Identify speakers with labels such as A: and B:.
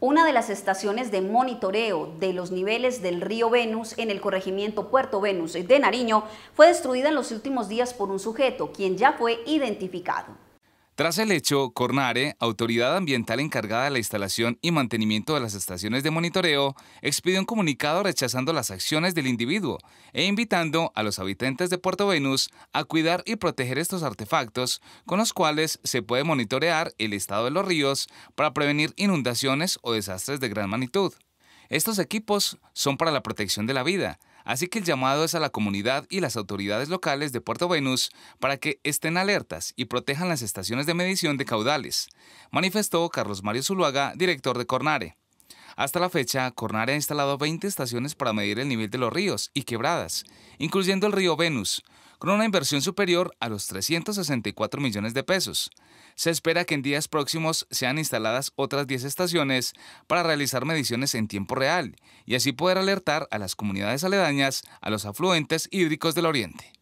A: Una de las estaciones de monitoreo de los niveles del río Venus en el corregimiento Puerto Venus de Nariño fue destruida en los últimos días por un sujeto, quien ya fue identificado.
B: Tras el hecho, Cornare, autoridad ambiental encargada de la instalación y mantenimiento de las estaciones de monitoreo, expidió un comunicado rechazando las acciones del individuo e invitando a los habitantes de Puerto Venus a cuidar y proteger estos artefactos con los cuales se puede monitorear el estado de los ríos para prevenir inundaciones o desastres de gran magnitud. Estos equipos son para la protección de la vida, Así que el llamado es a la comunidad y las autoridades locales de Puerto Venus para que estén alertas y protejan las estaciones de medición de caudales, manifestó Carlos Mario Zuluaga, director de Cornare. Hasta la fecha, Cornare ha instalado 20 estaciones para medir el nivel de los ríos y quebradas, incluyendo el río Venus, con una inversión superior a los 364 millones de pesos. Se espera que en días próximos sean instaladas otras 10 estaciones para realizar mediciones en tiempo real y así poder alertar a las comunidades aledañas a los afluentes hídricos del oriente.